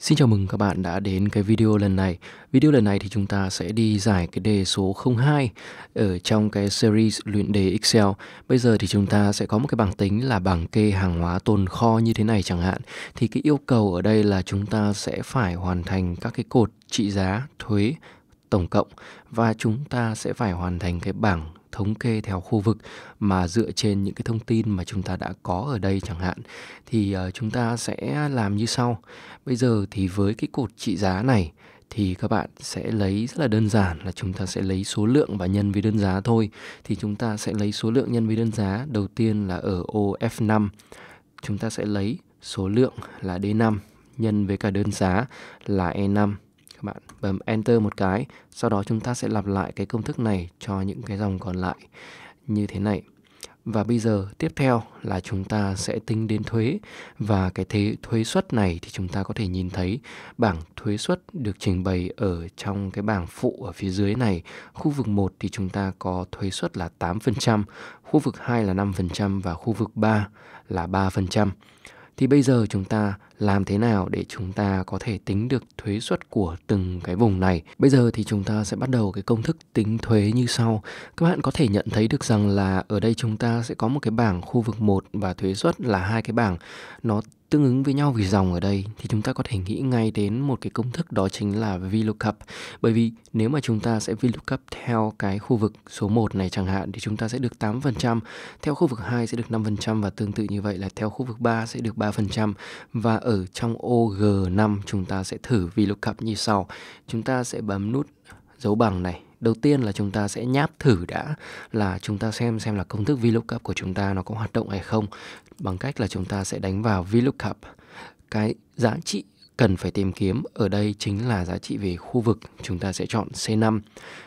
Xin chào mừng các bạn đã đến cái video lần này. Video lần này thì chúng ta sẽ đi giải cái đề số 02 ở trong cái series luyện đề Excel. Bây giờ thì chúng ta sẽ có một cái bảng tính là bảng kê hàng hóa tồn kho như thế này chẳng hạn. Thì cái yêu cầu ở đây là chúng ta sẽ phải hoàn thành các cái cột trị giá, thuế tổng cộng và chúng ta sẽ phải hoàn thành cái bảng thống kê theo khu vực mà dựa trên những cái thông tin mà chúng ta đã có ở đây chẳng hạn thì ờ, chúng ta sẽ làm như sau. Bây giờ thì với cái cột trị giá này thì các bạn sẽ lấy rất là đơn giản là chúng ta sẽ lấy số lượng và nhân với đơn giá thôi. Thì chúng ta sẽ lấy số lượng nhân với đơn giá đầu tiên là ở ô F5. Chúng ta sẽ lấy số lượng là D5 nhân với cả đơn giá là E5 các bạn bấm enter một cái sau đó chúng ta sẽ lặp lại cái công thức này cho những cái dòng còn lại như thế này và bây giờ tiếp theo là chúng ta sẽ tính đến thuế và cái thế thuế suất này thì chúng ta có thể nhìn thấy bảng thuế suất được trình bày ở trong cái bảng phụ ở phía dưới này. Khu vực 1 thì chúng ta có thuế suất là 8%, khu vực 2 là 5% và khu vực 3 là 3%. Thì bây giờ chúng ta làm thế nào để chúng ta có thể tính được thuế suất của từng cái vùng này. Bây giờ thì chúng ta sẽ bắt đầu cái công thức tính thuế như sau. Các bạn có thể nhận thấy được rằng là ở đây chúng ta sẽ có một cái bảng khu vực 1 và thuế suất là hai cái bảng nó tương ứng với nhau vì dòng ở đây thì chúng ta có thể nghĩ ngay đến một cái công thức đó chính là VLOOKUP bởi vì nếu mà chúng ta sẽ VLOOKUP theo cái khu vực số 1 này chẳng hạn thì chúng ta sẽ được 8% theo khu vực 2 sẽ được 5% và tương tự như vậy là theo khu vực 3 sẽ được 3% và ở trong ô G5 chúng ta sẽ thử VLOOKUP như sau. Chúng ta sẽ bấm nút dấu bằng này. Đầu tiên là chúng ta sẽ nháp thử đã là chúng ta xem xem là công thức VLOOKUP của chúng ta nó có hoạt động hay không bằng cách là chúng ta sẽ đánh vào VLOOKUP. Cái giá trị cần phải tìm kiếm ở đây chính là giá trị về khu vực chúng ta sẽ chọn C5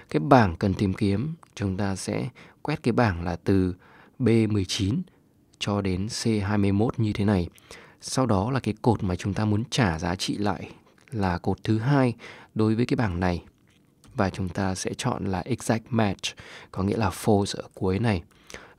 cái bảng cần tìm kiếm chúng ta sẽ quét cái bảng là từ B19 cho đến C21 như thế này sau đó là cái cột mà chúng ta muốn trả giá trị lại là cột thứ hai đối với cái bảng này và chúng ta sẽ chọn là exact match có nghĩa là false ở cuối này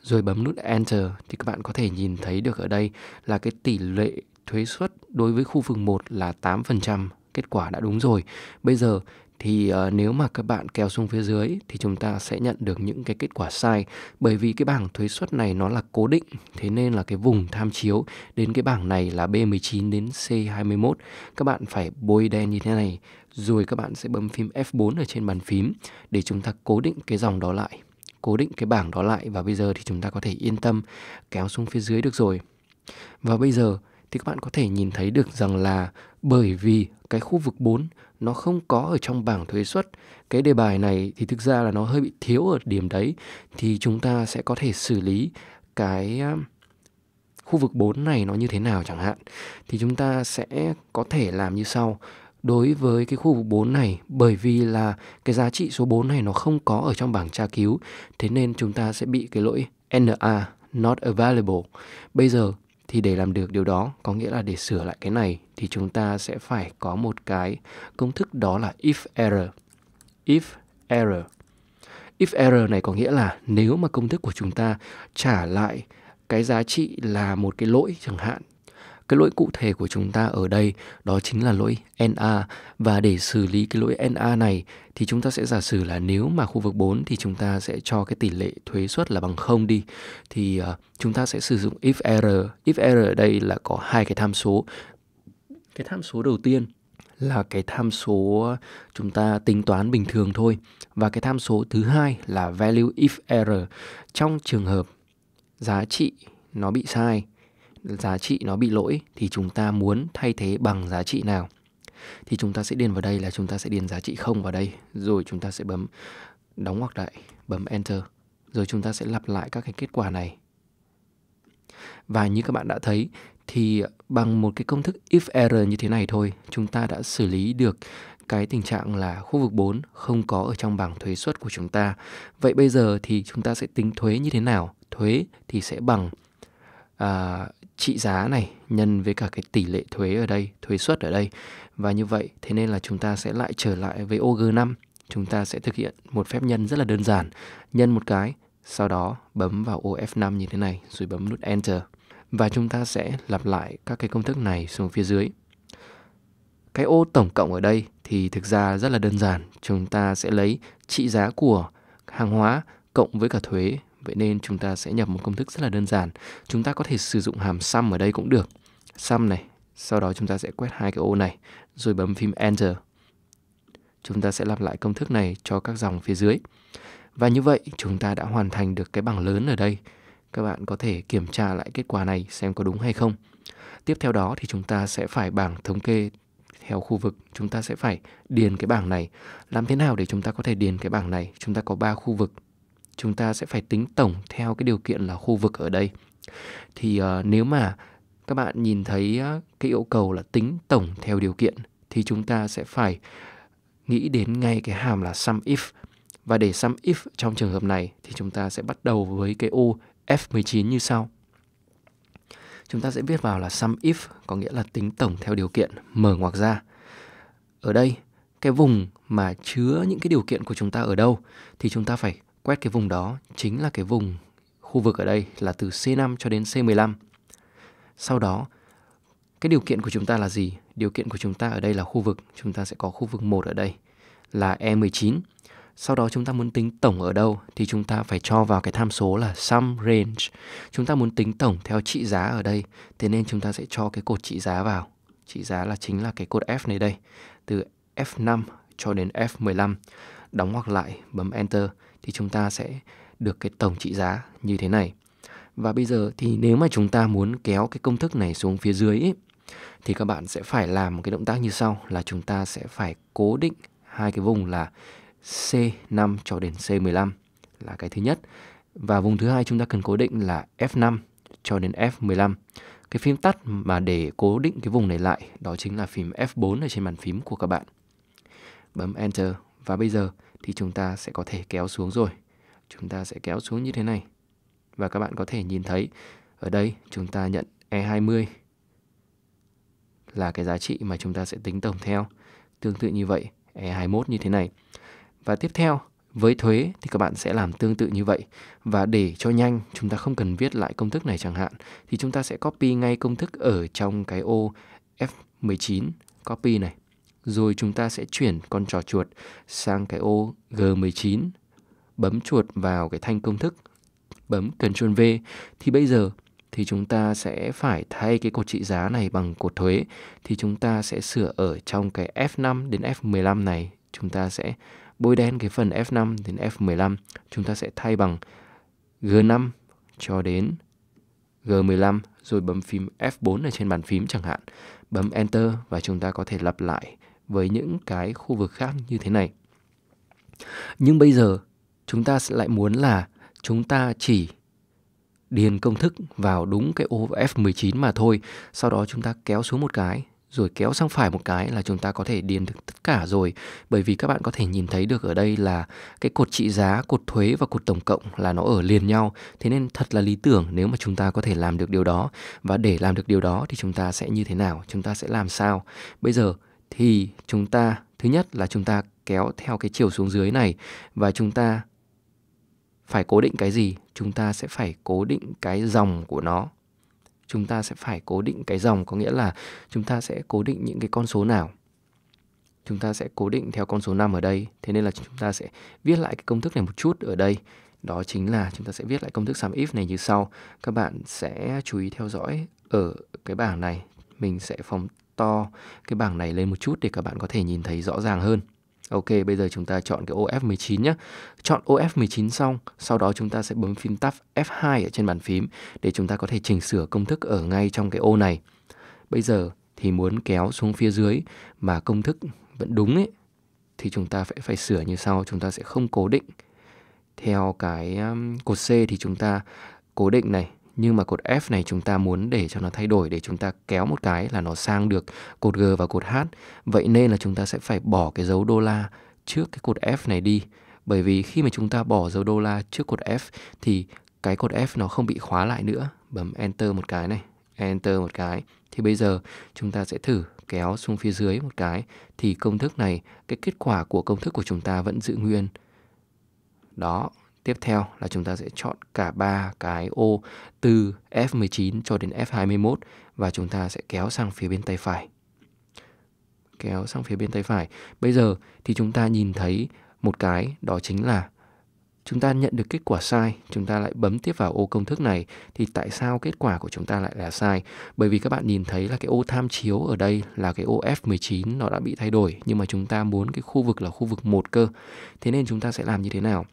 rồi bấm nút enter thì các bạn có thể nhìn thấy được ở đây là cái tỷ lệ thuế suất đối với khu vực 1 là 8%, kết quả đã đúng rồi. Bây giờ thì uh, nếu mà các bạn kéo xuống phía dưới thì chúng ta sẽ nhận được những cái kết quả sai bởi vì cái bảng thuế suất này nó là cố định thế nên là cái vùng tham chiếu đến cái bảng này là B19 đến C21 các bạn phải bôi đen như thế này rồi các bạn sẽ bấm phím F4 ở trên bàn phím để chúng ta cố định cái dòng đó lại cố định cái bảng đó lại và bây giờ thì chúng ta có thể yên tâm kéo xuống phía dưới được rồi và bây giờ thì các bạn có thể nhìn thấy được rằng là bởi vì cái khu vực 4 nó không có ở trong bảng thuế suất. Cái đề bài này thì thực ra là nó hơi bị thiếu ở điểm đấy thì chúng ta sẽ có thể xử lý cái um, khu vực 4 này nó như thế nào chẳng hạn thì chúng ta sẽ có thể làm như sau đối với cái khu vực 4 này bởi vì là cái giá trị số 4 này nó không có ở trong bảng tra cứu thế nên chúng ta sẽ bị cái lỗi NA not available bây giờ thì để làm được điều đó có nghĩa là để sửa lại cái này thì chúng ta sẽ phải có một cái công thức đó là if error if error if error này có nghĩa là nếu mà công thức của chúng ta trả lại cái giá trị là một cái lỗi chẳng hạn cái lỗi cụ thể của chúng ta ở đây đó chính là lỗi NA và để xử lý cái lỗi NA này thì chúng ta sẽ giả sử là nếu mà khu vực 4 thì chúng ta sẽ cho cái tỷ lệ thuế suất là bằng 0 đi thì uh, chúng ta sẽ sử dụng if error. If error ở đây là có hai cái tham số. Cái tham số đầu tiên là cái tham số chúng ta tính toán bình thường thôi và cái tham số thứ hai là value if error trong trường hợp giá trị nó bị sai giá trị nó bị lỗi thì chúng ta muốn thay thế bằng giá trị nào thì chúng ta sẽ điền vào đây là chúng ta sẽ điền giá trị không vào đây rồi chúng ta sẽ bấm đóng hoặc lại bấm enter rồi chúng ta sẽ lặp lại các cái kết quả này và như các bạn đã thấy thì bằng một cái công thức if error như thế này thôi chúng ta đã xử lý được cái tình trạng là khu vực 4 không có ở trong bảng thuế suất của chúng ta. Vậy bây giờ thì chúng ta sẽ tính thuế như thế nào? Thuế thì sẽ bằng à, trị giá này nhân với cả cái tỷ lệ thuế ở đây, thuế suất ở đây. Và như vậy, thế nên là chúng ta sẽ lại trở lại với OG5. Chúng ta sẽ thực hiện một phép nhân rất là đơn giản. Nhân một cái, sau đó bấm vào ô F5 như thế này rồi bấm nút Enter. Và chúng ta sẽ lặp lại các cái công thức này xuống phía dưới. Cái ô tổng cộng ở đây thì thực ra rất là đơn giản. Chúng ta sẽ lấy trị giá của hàng hóa cộng với cả thuế Vậy nên chúng ta sẽ nhập một công thức rất là đơn giản. Chúng ta có thể sử dụng hàm sum ở đây cũng được. Sum này, sau đó chúng ta sẽ quét hai cái ô này, rồi bấm phím Enter. Chúng ta sẽ lặp lại công thức này cho các dòng phía dưới. Và như vậy chúng ta đã hoàn thành được cái bảng lớn ở đây. Các bạn có thể kiểm tra lại kết quả này xem có đúng hay không. Tiếp theo đó thì chúng ta sẽ phải bảng thống kê theo khu vực chúng ta sẽ phải điền cái bảng này. Làm thế nào để chúng ta có thể điền cái bảng này? Chúng ta có 3 khu vực chúng ta sẽ phải tính tổng theo cái điều kiện là khu vực ở đây thì uh, nếu mà các bạn nhìn thấy cái yêu cầu là tính tổng theo điều kiện thì chúng ta sẽ phải nghĩ đến ngay cái hàm là sum if và để sum if trong trường hợp này thì chúng ta sẽ bắt đầu với cái ô F19 như sau. Chúng ta sẽ viết vào là sum if có nghĩa là tính tổng theo điều kiện mở ngoặc ra. Ở đây cái vùng mà chứa những cái điều kiện của chúng ta ở đâu thì chúng ta phải quét cái vùng đó chính là cái vùng khu vực ở đây là từ C5 cho đến C15. Sau đó, cái điều kiện của chúng ta là gì? Điều kiện của chúng ta ở đây là khu vực, chúng ta sẽ có khu vực 1 ở đây là E19. Sau đó chúng ta muốn tính tổng ở đâu thì chúng ta phải cho vào cái tham số là sum range. Chúng ta muốn tính tổng theo trị giá ở đây, thế nên chúng ta sẽ cho cái cột trị giá vào. Trị giá là chính là cái cột F này đây, từ F5 cho đến F15. Đóng ngoặc lại, bấm Enter thì chúng ta sẽ được cái tổng trị giá như thế này. Và bây giờ thì nếu mà chúng ta muốn kéo cái công thức này xuống phía dưới ấy, thì các bạn sẽ phải làm một cái động tác như sau là chúng ta sẽ phải cố định hai cái vùng là C5 cho đến C15 là cái thứ nhất và vùng thứ hai chúng ta cần cố định là F5 cho đến F15. Cái phím tắt mà để cố định cái vùng này lại đó chính là phím F4 ở trên bàn phím của các bạn. Bấm Enter và bây giờ thì chúng ta sẽ có thể kéo xuống rồi. Chúng ta sẽ kéo xuống như thế này. Và các bạn có thể nhìn thấy ở đây chúng ta nhận E20 là cái giá trị mà chúng ta sẽ tính tổng theo. Tương tự như vậy, E21 như thế này. Và tiếp theo, với thuế thì các bạn sẽ làm tương tự như vậy. Và để cho nhanh, chúng ta không cần viết lại công thức này chẳng hạn, thì chúng ta sẽ copy ngay công thức ở trong cái ô F19 copy này rồi chúng ta sẽ chuyển con trò chuột sang cái ô G19. Bấm chuột vào cái thanh công thức, bấm Ctrl V thì bây giờ thì chúng ta sẽ phải thay cái cột trị giá này bằng cột thuế thì chúng ta sẽ sửa ở trong cái F5 đến F15 này, chúng ta sẽ bôi đen cái phần F5 đến F15, chúng ta sẽ thay bằng G5 cho đến G15 rồi bấm phím F4 ở trên bàn phím chẳng hạn. Bấm Enter và chúng ta có thể lặp lại với những cái khu vực khác như thế này nhưng bây giờ chúng ta sẽ lại muốn là chúng ta chỉ điền công thức vào đúng cái ô F19 mà thôi. Sau đó chúng ta kéo xuống một cái rồi kéo sang phải một cái là chúng ta có thể điền được tất cả rồi bởi vì các bạn có thể nhìn thấy được ở đây là cái cột trị giá, cột thuế và cột tổng cộng là nó ở liền nhau thế nên thật là lý tưởng nếu mà chúng ta có thể làm được điều đó và để làm được điều đó thì chúng ta sẽ như thế nào, chúng ta sẽ làm sao bây giờ thì chúng ta thứ nhất là chúng ta kéo theo cái chiều xuống dưới này và chúng ta phải cố định cái gì? Chúng ta sẽ phải cố định cái dòng của nó. Chúng ta sẽ phải cố định cái dòng có nghĩa là chúng ta sẽ cố định những cái con số nào. Chúng ta sẽ cố định theo con số 5 ở đây. Thế nên là chúng ta sẽ viết lại cái công thức này một chút ở đây. Đó chính là chúng ta sẽ viết lại công thức sum if này như sau. Các bạn sẽ chú ý theo dõi ở cái bảng này. Mình sẽ phóng to cái bảng này lên một chút để các bạn có thể nhìn thấy rõ ràng hơn. Ok, bây giờ chúng ta chọn cái OF19 nhé. Chọn OF19 xong, sau đó chúng ta sẽ bấm phím tab F2 ở trên bàn phím để chúng ta có thể chỉnh sửa công thức ở ngay trong cái ô này. Bây giờ thì muốn kéo xuống phía dưới mà công thức vẫn đúng ấy thì chúng ta phải phải sửa như sau, chúng ta sẽ không cố định theo cái um, cột C thì chúng ta cố định này nhưng mà cột F này chúng ta muốn để cho nó thay đổi để chúng ta kéo một cái là nó sang được cột G và cột H. Vậy nên là chúng ta sẽ phải bỏ cái dấu đô la trước cái cột F này đi. Bởi vì khi mà chúng ta bỏ dấu đô la trước cột F thì cái cột F nó không bị khóa lại nữa. Bấm Enter một cái này, Enter một cái. Thì bây giờ chúng ta sẽ thử kéo xuống phía dưới một cái thì công thức này, cái kết quả của công thức của chúng ta vẫn giữ nguyên. Đó, Tiếp theo là chúng ta sẽ chọn cả ba cái ô từ F19 cho đến F21 và chúng ta sẽ kéo sang phía bên tay phải. Kéo sang phía bên tay phải. Bây giờ thì chúng ta nhìn thấy một cái đó chính là chúng ta nhận được kết quả sai, chúng ta lại bấm tiếp vào ô công thức này thì tại sao kết quả của chúng ta lại là sai? Bởi vì các bạn nhìn thấy là cái ô tham chiếu ở đây là cái ô F19 nó đã bị thay đổi nhưng mà chúng ta muốn cái khu vực là khu vực một cơ. Thế nên chúng ta sẽ làm như thế nào?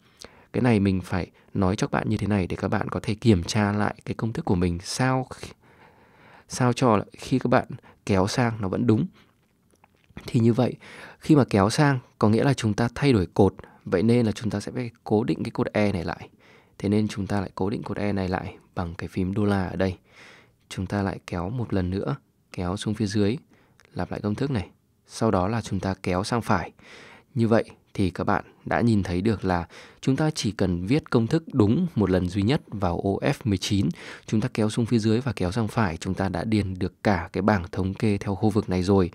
cái này mình phải nói cho các bạn như thế này để các bạn có thể kiểm tra lại cái công thức của mình sao sao cho là khi các bạn kéo sang nó vẫn đúng thì như vậy khi mà kéo sang có nghĩa là chúng ta thay đổi cột vậy nên là chúng ta sẽ phải cố định cái cột e này lại thế nên chúng ta lại cố định cột e này lại bằng cái phím đô la ở đây chúng ta lại kéo một lần nữa kéo xuống phía dưới lặp lại công thức này sau đó là chúng ta kéo sang phải như vậy thì các bạn đã nhìn thấy được là chúng ta chỉ cần viết công thức đúng một lần duy nhất vào ô F19, chúng ta kéo xuống phía dưới và kéo sang phải, chúng ta đã điền được cả cái bảng thống kê theo khu vực này rồi.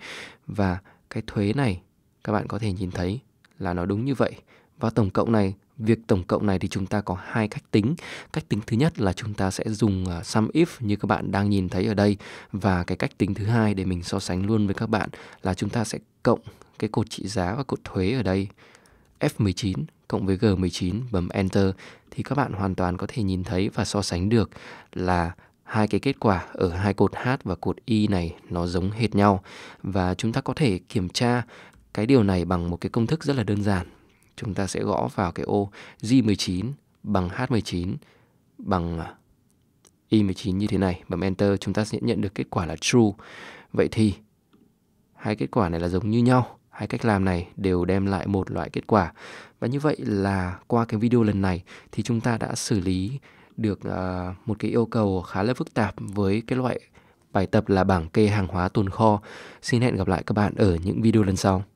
Và cái thuế này các bạn có thể nhìn thấy là nó đúng như vậy. Và tổng cộng này việc tổng cộng này thì chúng ta có hai cách tính. Cách tính thứ nhất là chúng ta sẽ dùng uh, sum if như các bạn đang nhìn thấy ở đây và cái cách tính thứ hai để mình so sánh luôn với các bạn là chúng ta sẽ cộng cái cột trị giá và cột thuế ở đây F19 cộng với G19 bấm Enter thì các bạn hoàn toàn có thể nhìn thấy và so sánh được là hai cái kết quả ở hai cột H và cột Y này nó giống hệt nhau và chúng ta có thể kiểm tra cái điều này bằng một cái công thức rất là đơn giản. Chúng ta sẽ gõ vào cái ô J19 bằng H19 bằng Y19 à, như thế này, bấm Enter chúng ta sẽ nhận được kết quả là true. Vậy thì hai kết quả này là giống như nhau Hai cách làm này đều đem lại một loại kết quả. Và như vậy là qua cái video lần này thì chúng ta đã xử lý được uh, một cái yêu cầu khá là phức tạp với cái loại bài tập là bảng kê hàng hóa tồn kho. Xin hẹn gặp lại các bạn ở những video lần sau.